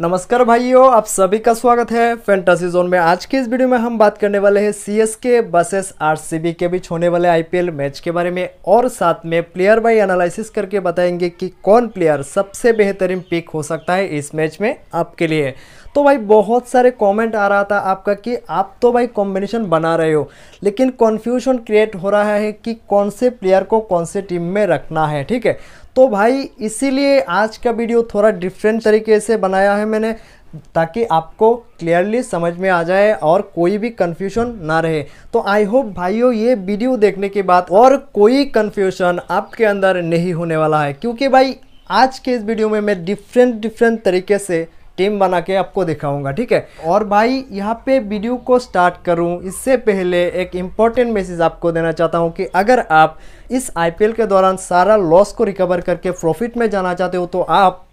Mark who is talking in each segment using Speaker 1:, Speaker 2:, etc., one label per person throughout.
Speaker 1: नमस्कार भाइयों आप सभी का स्वागत है फैंटासी जोन में आज के इस वीडियो में हम बात करने वाले हैं C S K versus R C B के बीच होने वाले आईपीएल मैच के बारे में और साथ में प्लेयर बाई एनालिसिस करके बताएंगे कि कौन प्लेयर सबसे बेहतरीन पिक हो सकता है इस मैच में आपके लिए तो भाई बहुत सारे कमेंट आ रहा था आपका कि आप तो भाई कॉम्बिनेशन बना रहे हो लेकिन कन्फ्यूजन क्रिएट हो रहा है कि कौन से प्लेयर को कौन से टीम में रखना है ठीक है तो भाई इसीलिए आज का वीडियो थोड़ा डिफरेंट तरीके से बनाया है मैंने ताकि आपको क्लियरली समझ में आ जाए और कोई भी कन्फ्यूजन ना रहे तो आई होप भाइयों ये वीडियो देखने के बाद और कोई कन्फ्यूशन आपके अंदर नहीं होने वाला है क्योंकि भाई आज के इस वीडियो में मैं डिफरेंट डिफरेंट तरीके से टीम बना के आपको दिखाऊंगा ठीक है और भाई यहाँ पे वीडियो को स्टार्ट करूँ इससे पहले एक इम्पॉर्टेंट मैसेज आपको देना चाहता हूँ कि अगर आप इस आईपीएल के दौरान सारा लॉस को रिकवर करके प्रॉफिट में जाना चाहते हो तो आप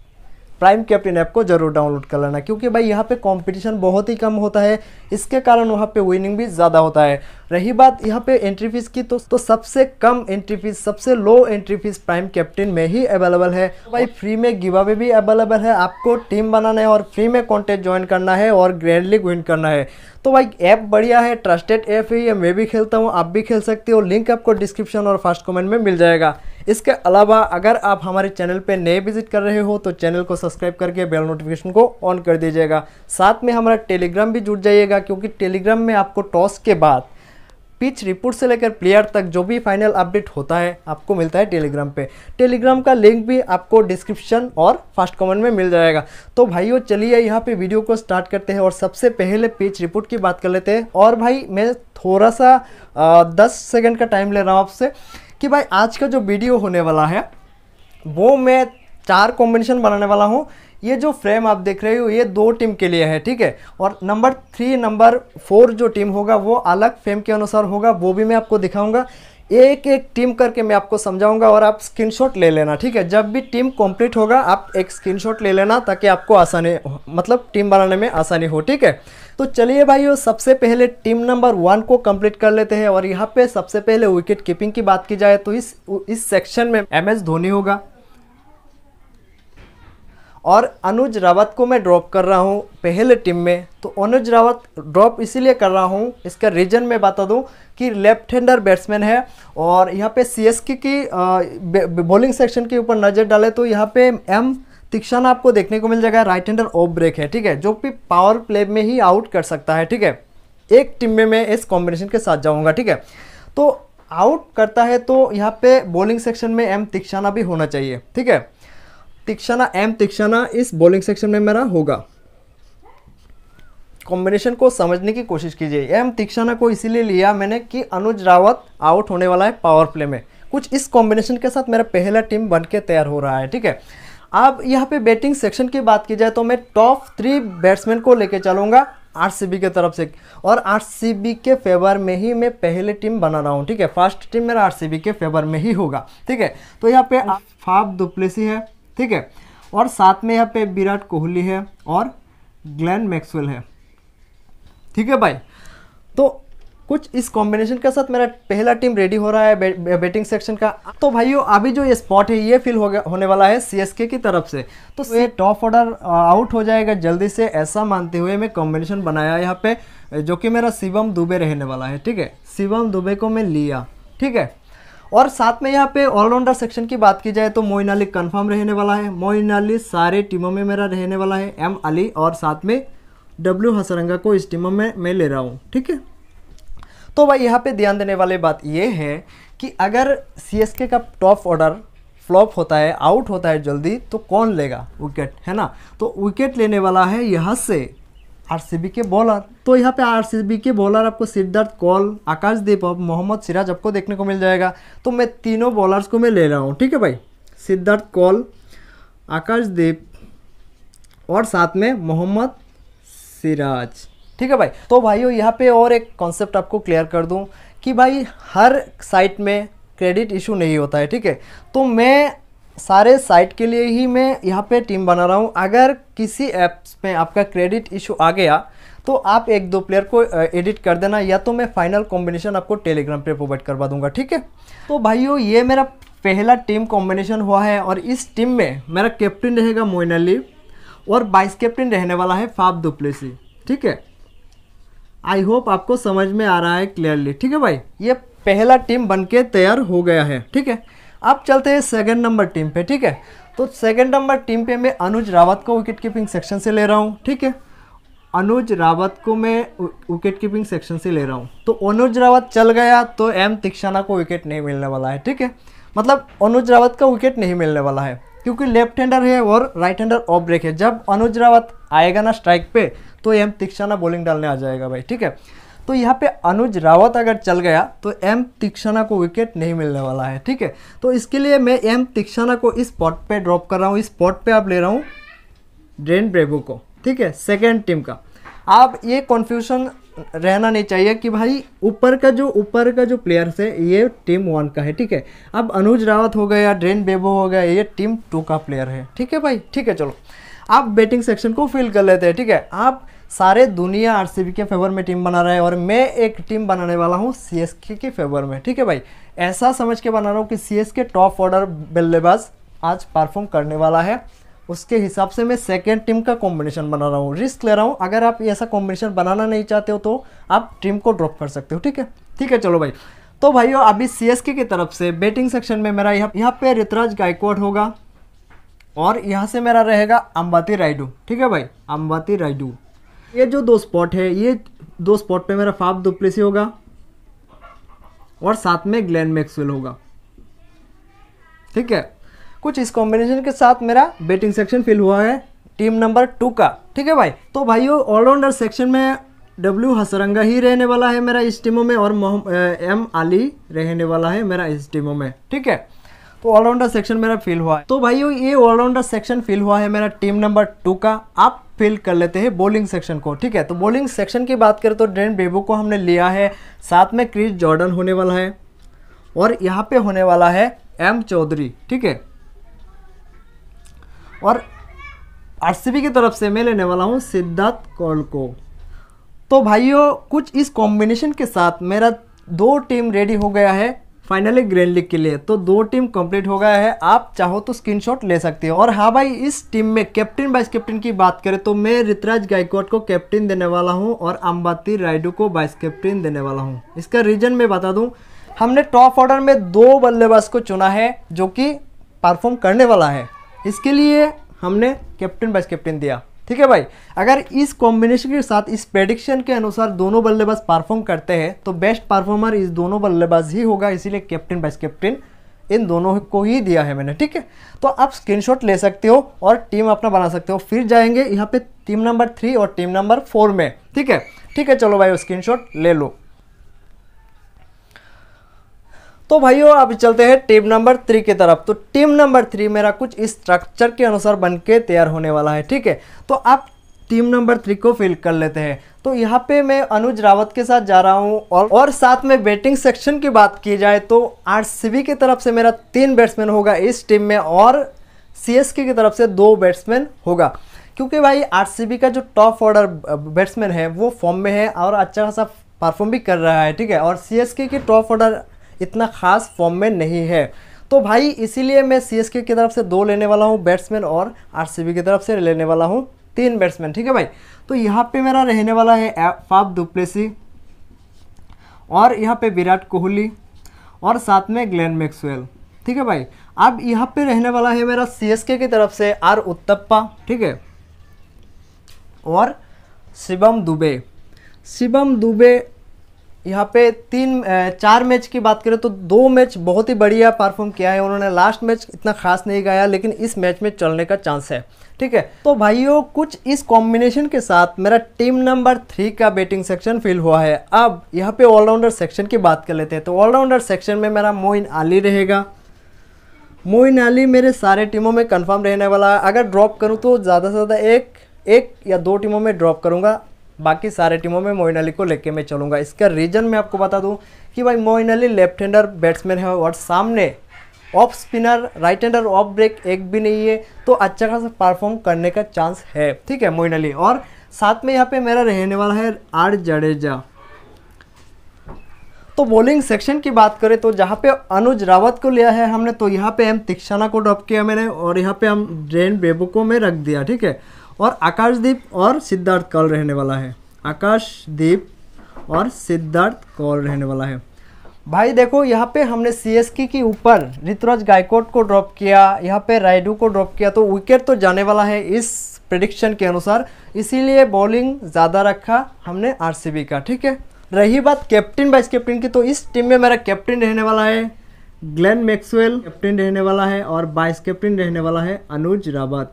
Speaker 1: प्राइम कैप्टन ऐप को जरूर डाउनलोड कर लेना क्योंकि भाई यहाँ पे कंपटीशन बहुत ही कम होता है इसके कारण वहाँ पे विनिंग भी ज़्यादा होता है रही बात यहाँ पे एंट्री फीस की तो तो सबसे कम एंट्री फीस सबसे low entry fees prime captain में ही अवेलेबल है तो भाई फ्री में गिवा में भी अवेलेबल है आपको टीम बनाना है और फ्री में कॉन्टेस्ट ज्वाइन करना है और ग्रैंड लीग विन करना है तो भाई ऐप बढ़िया है ट्रस्टेड ऐप है ये मैं भी खेलता हूँ आप भी खेल सकते हो लिंक आपको डिस्क्रिप्शन और फर्स्ट कमेंट में मिल जाएगा इसके अलावा अगर आप हमारे चैनल पर नए विजिट कर रहे हो तो चैनल को सब्सक्राइब करके बेल नोटिफिकेशन को ऑन कर दीजिएगा साथ में हमारा टेलीग्राम भी जुड़ जाइएगा क्योंकि टेलीग्राम में आपको टॉस के बाद पिच रिपोर्ट से लेकर प्लेयर तक जो भी फाइनल अपडेट होता है आपको मिलता है टेलीग्राम पे टेलीग्राम का लिंक भी आपको डिस्क्रिप्शन और फर्स्ट कमेंट में मिल जाएगा तो भाइयों चलिए यहाँ पे वीडियो को स्टार्ट करते हैं और सबसे पहले पिच रिपोर्ट की बात कर लेते हैं और भाई मैं थोड़ा सा आ, दस सेकेंड का टाइम ले रहा हूँ आपसे कि भाई आज का जो वीडियो होने वाला है वो मैं चार कॉम्बिनेशन बनाने वाला हूँ ये जो फ्रेम आप देख रहे हो ये दो टीम के लिए है ठीक है और नंबर थ्री नंबर फोर जो टीम होगा वो अलग फ्रेम के अनुसार होगा वो भी मैं आपको दिखाऊंगा एक एक टीम करके मैं आपको समझाऊंगा और आप स्क्रीनशॉट ले लेना ठीक है जब भी टीम कंप्लीट होगा आप एक स्क्रीनशॉट ले लेना ताकि आपको आसानी मतलब टीम बनाने में आसानी हो ठीक है तो चलिए भाइयों सबसे पहले टीम नंबर वन को कंप्लीट कर लेते हैं और यहाँ पे सबसे पहले विकेट कीपिंग की बात की जाए तो इस इस सेक्शन में एम एस धोनी होगा और अनुज रावत को मैं ड्रॉप कर रहा हूँ पहले टीम में तो अनुज रावत ड्रॉप इसीलिए कर रहा हूँ इसका रीज़न मैं बता दूँ कि लेफ्ट हैंडर बैट्समैन है और यहाँ पे सीएसके की बॉलिंग सेक्शन के ऊपर नज़र डाले तो यहाँ पे एम तीक्षण आपको देखने को मिल जाएगा राइट हैंडर ऑफ ब्रेक है ठीक है जो कि पावर प्ले में ही आउट कर सकता है ठीक है एक टीम में मैं इस कॉम्बिनेशन के साथ जाऊँगा ठीक है तो आउट करता है तो यहाँ पे बॉलिंग सेक्शन में एम तिक्षाना भी होना चाहिए ठीक है तिक्षणा एम तिक्षणा इस बॉलिंग सेक्शन में मेरा होगा कॉम्बिनेशन को समझने की कोशिश कीजिए एम तिक्षणा को इसीलिए लिया मैंने कि अनुज रावत आउट होने वाला है पावर प्ले में कुछ इस कॉम्बिनेशन के साथ मेरा पहला टीम बन के तैयार हो रहा है ठीक है अब यहाँ पे बैटिंग सेक्शन की बात की जाए तो मैं टॉप थ्री बैट्समैन को लेके चलूँगा आरसीबी के तरफ से और आरसीबी के फेवर में ही मैं पहले टीम बना रहा हूँ ठीक है फर्स्ट टीम मेरा आरसीबी के फेवर में ही होगा ठीक है तो यहाँ पे फाफ दुप्लेसी है ठीक है और साथ में यहाँ पे विराट कोहली है और ग्लैन मैक्सवेल है ठीक है भाई तो कुछ इस कॉम्बिनेशन के साथ मेरा पहला टीम रेडी हो रहा है बे, बे, बैटिंग सेक्शन का तो भाइयों अभी जो ये स्पॉट है ये फिल हो गया होने वाला है सीएसके की तरफ से तो ये टॉप ऑर्डर आउट हो जाएगा जल्दी से ऐसा मानते हुए मैं कॉम्बिनेशन बनाया यहाँ पे जो कि मेरा शिवम दुबे रहने वाला है ठीक है शिवम दुबे को मैं लिया ठीक है और साथ में यहाँ पे ऑलराउंडर सेक्शन की बात की जाए तो मोइन अली कन्फर्म रहने वाला है मोइन अली सारे टीमों में मेरा रहने वाला है एम अली और साथ में डब्ल्यू हसरंगा को इस टीमों में मैं ले रहा हूँ ठीक है तो भाई यहाँ पे ध्यान देने वाली बात ये है कि अगर सी का टॉप ऑर्डर फ्लॉप होता है आउट होता है जल्दी तो कौन लेगा विकेट है ना तो विकेट लेने वाला है यहाँ से आरसीबी के बॉलर तो यहाँ पे आरसीबी के बॉलर आपको सिद्धार्थ कौल आकाशदीप और मोहम्मद सिराज आपको देखने को मिल जाएगा तो मैं तीनों बॉलर्स को मैं ले रहा हूँ ठीक है भाई सिद्धार्थ कौल आकाशदीप और साथ में मोहम्मद सिराज ठीक है भाई तो भाइयों यहाँ पे और एक कॉन्सेप्ट आपको क्लियर कर दूँ कि भाई हर साइट में क्रेडिट इशू नहीं होता है ठीक है तो मैं सारे साइट के लिए ही मैं यहाँ पे टीम बना रहा हूँ अगर किसी ऐप्स में आपका क्रेडिट इशू आ गया तो आप एक दो प्लेयर को एडिट कर देना या तो मैं फाइनल कॉम्बिनेशन आपको टेलीग्राम पे प्रोवाइड करवा दूंगा ठीक है तो भाइयों ये मेरा पहला टीम कॉम्बिनेशन हुआ है और इस टीम में मेरा कैप्टन रहेगा मोइन अली और वाइस कैप्टन रहने वाला है फाफ दुप्लेसी ठीक है आई होप आपको समझ में आ रहा है क्लियरली ठीक है भाई ये पहला टीम बन के तैयार हो गया है ठीक है अब चलते हैं सेकंड नंबर टीम पे ठीक है तो सेकंड नंबर टीम पे मैं अनुज रावत को विकेट कीपिंग सेक्शन से ले रहा हूँ ठीक है अनुज रावत को मैं विकेट कीपिंग सेक्शन से ले रहा हूँ तो अनुज रावत चल गया तो एम तिक्षाना को विकेट नहीं मिलने वाला है ठीक है मतलब अनुज रावत का विकेट नहीं मिलने वाला है क्योंकि लेफ्ट हैंडर है और राइट हैंडर ऑफ ब्रेक है जब अनुज रावत आएगा ना स्ट्राइक पे तो एम तिक्षाना बॉलिंग डालने आ जाएगा भाई ठीक है तो यहाँ पे अनुज रावत अगर चल गया तो एम तीक्षणा को विकेट नहीं मिलने वाला है ठीक है तो इसके लिए मैं एम तीक्षणा को इस स्पॉट पे ड्रॉप कर रहा हूँ इस स्पॉट पे आप ले रहा हूँ ड्रेन ब्रेबो को ठीक है सेकेंड टीम का आप ये कन्फ्यूजन रहना नहीं चाहिए कि भाई ऊपर का जो ऊपर का जो प्लेयर्स है ये टीम वन का है ठीक है अब अनुज रावत हो गया ड्रेन बेबो हो गया ये टीम टू का प्लेयर है ठीक है भाई ठीक है चलो आप बैटिंग सेक्शन को फिल कर लेते हैं ठीक है आप सारे दुनिया आरसीबी के फेवर में टीम बना रहा है और मैं एक टीम बनाने वाला हूँ सीएसके के फेवर में ठीक है भाई ऐसा समझ के बना रहा हूँ कि सीएसके टॉप ऑर्डर बल्लेबाज आज परफॉर्म करने वाला है उसके हिसाब से मैं सेकेंड टीम का कॉम्बिनेशन बना रहा हूँ रिस्क ले रहा हूँ अगर आप ऐसा कॉम्बिनेशन बनाना नहीं चाहते हो तो आप टीम को ड्रॉप कर सकते हो ठीक है ठीक है चलो भाई तो भाई अभी के की तरफ से बैटिंग सेक्शन में मेरा यहाँ यहाँ पे ऋतराज गायकवाड होगा और यहाँ से मेरा रहेगा अम्बाती राइडू ठीक है भाई अम्बाती राइडू ये जो दो स्पॉट है ये दो स्पॉट पे मेरा फाफ दुप्लेसी होगा और साथ में ग्लैन मैक्सवेल होगा ठीक है कुछ इस कॉम्बिनेशन के साथ मेरा बैटिंग सेक्शन फिल हुआ है टीम नंबर टू का ठीक है भाई तो भाइयों ऑलराउंडर सेक्शन में डब्ल्यू हसरंगा ही रहने वाला है मेरा इस टीमों में और एम आली रहने वाला है मेरा इस टीमों में ठीक है तो ऑलराउंडर सेक्शन मेरा फिल हुआ है तो भाई ये ऑलराउंडर सेक्शन फिल हुआ है मेरा टीम नंबर टू का आप फिल कर लेते हैं बॉलिंग सेक्शन को ठीक है तो बॉलिंग सेक्शन की बात करें तो ड्रेन बेबू को हमने लिया है साथ में क्रिस जॉर्डन होने वाला है और यहाँ पे होने वाला है एम चौधरी ठीक है और आर की तरफ से मैं लेने वाला हूँ सिद्धार्थ कौल को तो भाइयों कुछ इस कॉम्बिनेशन के साथ मेरा दो टीम रेडी हो गया है फाइनली ग्रैंड लीग के लिए तो दो टीम कंप्लीट हो गया है आप चाहो तो स्क्रीनशॉट ले सकते हो और हाँ भाई इस टीम में कैप्टन वाइस कैप्टन की बात करें तो मैं ऋतराज गायकवाड को कैप्टन देने वाला हूँ और अम्बाती रायडू को वाइस कैप्टन देने वाला हूँ इसका रीजन मैं बता दूँ हमने टॉप ऑर्डर में दो बल्लेबाज को चुना है जो कि परफॉर्म करने वाला है इसके लिए हमने कैप्टन वाइस कैप्टन दिया ठीक है भाई अगर इस कॉम्बिनेशन के साथ इस प्रेडिक्शन के अनुसार दोनों बल्लेबाज परफॉर्म करते हैं तो बेस्ट परफॉर्मर इस दोनों बल्लेबाज ही होगा इसीलिए कैप्टन वाइस कैप्टन इन दोनों को ही दिया है मैंने ठीक है तो आप स्क्रीनशॉट ले सकते हो और टीम अपना बना सकते हो फिर जाएंगे यहाँ पे टीम नंबर थ्री और टीम नंबर फोर में ठीक है ठीक है चलो भाई स्क्रीनशॉट ले लो तो भाइयों अब चलते हैं टीम नंबर थ्री की तरफ तो टीम नंबर थ्री मेरा कुछ स्ट्रक्चर के अनुसार बन के तैयार होने वाला है ठीक है तो आप टीम नंबर थ्री को फिल कर लेते हैं तो यहाँ पे मैं अनुज रावत के साथ जा रहा हूँ और और साथ में बैटिंग सेक्शन की बात की जाए तो आरसीबी की तरफ से मेरा तीन बैट्समैन होगा इस टीम में और सीएसके की तरफ से दो बैट्समैन होगा क्योंकि भाई आरसीबी का जो टॉप ऑर्डर बैट्समैन है वो फॉर्म में है और अच्छा खासा परफॉर्म भी कर रहा है ठीक है और सी की टॉप ऑर्डर इतना खास फॉर्म में नहीं है तो भाई इसीलिए मैं सी की तरफ से दो लेने वाला हूँ बैट्समैन और आर की तरफ से लेने वाला हूँ तीन बैट्समैन ठीक है भाई तो यहाँ पे मेरा रहने वाला है फाप दुप्लेसी और यहाँ पे विराट कोहली और साथ में ग्लेन मैक्सवेल ठीक है भाई अब यहाँ पे रहने वाला है मेरा सी की तरफ से आर उत्तप्पा ठीक है और शिवम दुबे शिवम दुबे यहाँ पे तीन चार मैच की बात करें तो दो मैच बहुत ही बढ़िया परफॉर्म किया है उन्होंने लास्ट मैच इतना खास नहीं गाया लेकिन इस मैच में चलने का चांस है ठीक है तो भाइयों कुछ इस कॉम्बिनेशन के साथ मेरा टीम नंबर थ्री का बैटिंग सेक्शन फिल हुआ है अब यहाँ पे ऑलराउंडर सेक्शन की बात कर लेते हैं तो ऑलराउंडर सेक्शन में मेरा मोइन आली रहेगा मोइन आली मेरे सारे टीमों में कन्फर्म रहने वाला है अगर ड्रॉप करूँ तो ज़्यादा से ज़्यादा एक एक या दो टीमों में ड्रॉप करूँगा बाकी सारे टीमों में मोइन अली को लेके मैं चलूँगा इसका रीज़न मैं आपको बता दूँ कि भाई Moeen Ali left hander batsman है और सामने off spinner right hander off break एक भी नहीं है तो अच्छा खासा परफॉर्म करने का चांस है ठीक है मोइन अली और साथ में यहाँ पे मेरा रहने वाला है आर जडेजा तो बॉलिंग सेक्शन की बात करें तो जहाँ पे अनुज रावत को लिया है हमने तो यहाँ पे हम तिक्षाना को ड्रॉप किया मैंने और यहाँ पे हम ड्रेन बेबू को मैं रख दिया ठीक है और आकाशदीप और सिद्धार्थ कॉल रहने वाला है आकाशदीप और सिद्धार्थ कॉल रहने वाला है भाई देखो यहाँ पे हमने सी के ऊपर ऋतुराज गायकोट को ड्रॉप किया यहाँ पे रायडू को ड्रॉप किया तो विकेट तो जाने वाला है इस प्रडिक्शन के अनुसार इसीलिए बॉलिंग ज़्यादा रखा हमने आर का ठीक है रही बात कैप्टन वाइस कैप्टन की तो इस टीम में मेरा कैप्टन रहने वाला है ग्लेन मैक्सवेल कैप्टन रहने वाला है और वाइस कैप्टन रहने वाला है अनुज रावत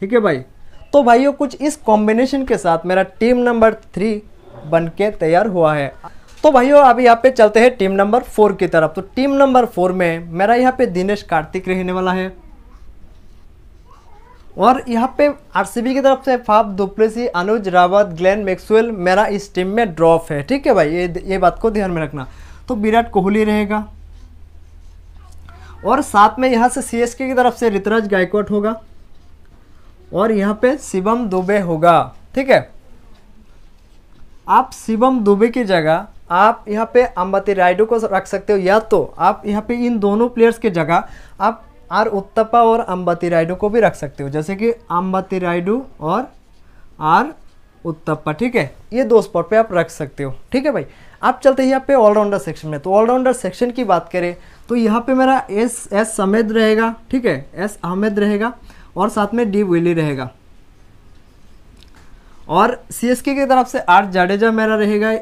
Speaker 1: ठीक है भाई तो भाइयों कुछ इस कॉम्बिनेशन के साथ मेरा टीम नंबर थ्री बन तैयार हुआ है तो भाइयों अभी यहाँ पे चलते हैं टीम नंबर फोर की तरफ तो टीम नंबर फोर में मेरा यहाँ पे दिनेश कार्तिक रहने वाला है और यहाँ पे आरसीबी की तरफ से Faf du Plessis Anuj Rawat Glenn Maxwell मेरा इस टीम में ड्रॉप है ठीक है भाई ये ये बात को ध्यान में रखना तो विराट कोहली रहेगा और साथ में यहाँ से सी की तरफ से ऋतराज गायकवाट होगा और यहाँ पे शिवम दुबे होगा ठीक है आप शिवम दुबे की जगह आप यहाँ पे अम्बाती राइडो को रख सकते हो या तो आप यहाँ पे इन दोनों प्लेयर्स की जगह आप आर उत्तपा और अम्बाती राइडो को भी रख सकते हो जैसे कि अम्बाती राइडो और आर उत्तपा ठीक है ये दो स्पॉट पे आप रख सकते हो ठीक है भाई आप चलते हैं यहाँ पे ऑलराउंडर सेक्शन में तो ऑलराउंडर सेक्शन की बात करें तो यहाँ पे मेरा एस एस समेद रहेगा ठीक है एस अहमेद रहेगा और साथ में डी विली रहेगा और सी एस के की तरफ से आर जाडेजा मेरा रहेगा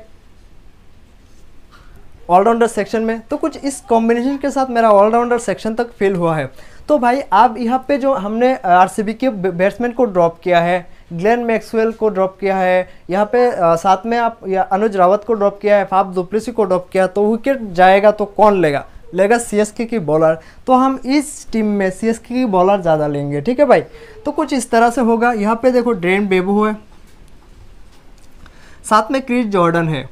Speaker 1: ऑलराउंडर सेक्शन में तो कुछ इस कॉम्बिनेशन के साथ मेरा ऑलराउंडर सेक्शन तक फेल हुआ है तो भाई आप यहाँ पे जो हमने आरसीबी के बैट्समैन को ड्रॉप किया है ग्लेन मैक्सवेल को ड्रॉप किया है यहाँ पे आ, साथ में आप अनुज रावत को ड्रॉप किया है फाफ दुप्लेसी को ड्रॉप किया तो विकेट जाएगा तो कौन लेगा लेगा सी की बॉलर तो हम इस टीम में सी की बॉलर ज़्यादा लेंगे ठीक है भाई तो कुछ इस तरह से होगा यहाँ पे देखो ड्रेन बेबू है साथ में क्रिस जॉर्डन है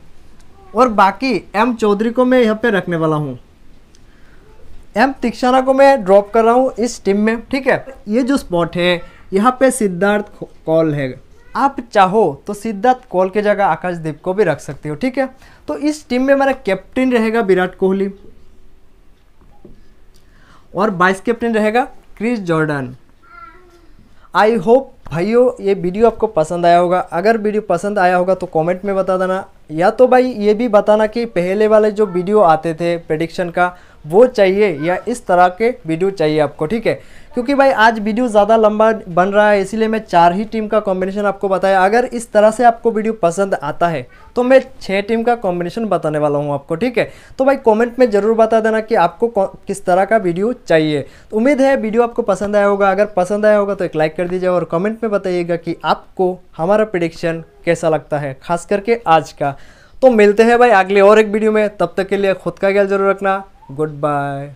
Speaker 1: और बाकी एम चौधरी को मैं यहाँ पे रखने वाला हूँ एम तिक्षारा को मैं ड्रॉप कर रहा हूँ इस टीम में ठीक है ये जो स्पॉट है यहाँ पे सिद्धार्थ कॉल है आप चाहो तो सिद्धार्थ कॉल की जगह आकाशदीप को भी रख सकते हो ठीक है तो इस टीम में मेरा कैप्टन रहेगा विराट कोहली और वाइस कैप्टन रहेगा क्रिस जॉर्डन आई होप भाइयों ये वीडियो आपको पसंद आया होगा अगर वीडियो पसंद आया होगा तो कमेंट में बता देना या तो भाई ये भी बताना कि पहले वाले जो वीडियो आते थे प्रडिक्शन का वो चाहिए या इस तरह के वीडियो चाहिए आपको ठीक है क्योंकि भाई आज वीडियो ज़्यादा लंबा बन रहा है इसीलिए मैं चार ही टीम का कॉम्बिनेशन आपको बताया अगर इस तरह से आपको वीडियो पसंद आता है तो मैं छः टीम का कॉम्बिनेशन बताने वाला हूँ आपको ठीक है तो भाई कमेंट में ज़रूर बता देना कि आपको किस तरह का वीडियो चाहिए तो उम्मीद है वीडियो आपको पसंद आया होगा अगर पसंद आया होगा तो एक लाइक कर दीजिए और कॉमेंट में बताइएगा कि आपको हमारा प्रिडिक्शन कैसा लगता है खास करके आज का तो मिलते हैं भाई अगले और एक वीडियो में तब तक के लिए खुद का ख्याल जरूर रखना goodbye